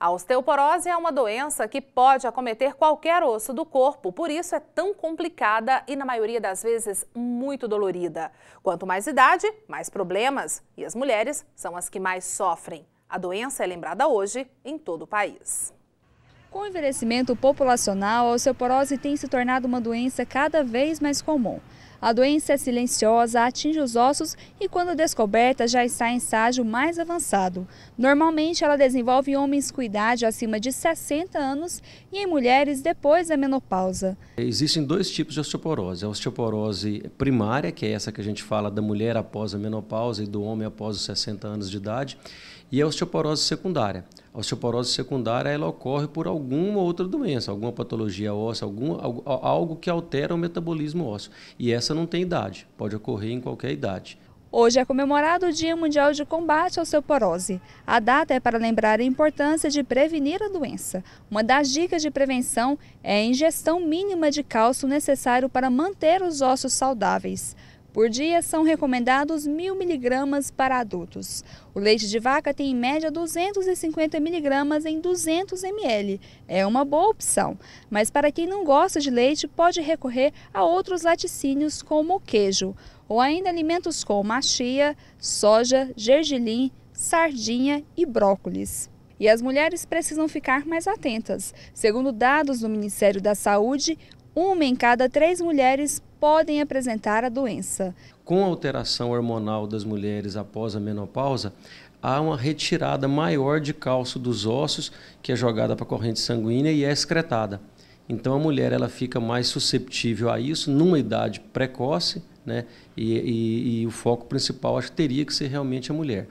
A osteoporose é uma doença que pode acometer qualquer osso do corpo, por isso é tão complicada e, na maioria das vezes, muito dolorida. Quanto mais idade, mais problemas, e as mulheres são as que mais sofrem. A doença é lembrada hoje em todo o país. Com o envelhecimento populacional, a osteoporose tem se tornado uma doença cada vez mais comum. A doença é silenciosa atinge os ossos e, quando descoberta, já está em estágio mais avançado. Normalmente, ela desenvolve em homens com idade acima de 60 anos e em mulheres depois da menopausa. Existem dois tipos de osteoporose. A osteoporose primária, que é essa que a gente fala da mulher após a menopausa e do homem após os 60 anos de idade, e a osteoporose secundária. A osteoporose secundária ela ocorre por alguma outra doença, alguma patologia óssea, algum, algo que altera o metabolismo ósseo. E essa doença não tem idade, pode ocorrer em qualquer idade. Hoje é comemorado o Dia Mundial de Combate à Osteoporose. A data é para lembrar a importância de prevenir a doença. Uma das dicas de prevenção é a ingestão mínima de cálcio necessário para manter os ossos saudáveis. Por dia são recomendados 1.000 miligramas para adultos. O leite de vaca tem em média 250 miligramas em 200 ml. É uma boa opção, mas para quem não gosta de leite pode recorrer a outros laticínios como o queijo ou ainda alimentos como a chia, soja, gergelim, sardinha e brócolis. E as mulheres precisam ficar mais atentas. Segundo dados do Ministério da Saúde, uma em cada três mulheres podem apresentar a doença. Com a alteração hormonal das mulheres após a menopausa, há uma retirada maior de cálcio dos ossos, que é jogada para a corrente sanguínea e é excretada. Então a mulher ela fica mais susceptível a isso numa idade precoce, né? E, e, e o foco principal acho que teria que ser realmente a mulher.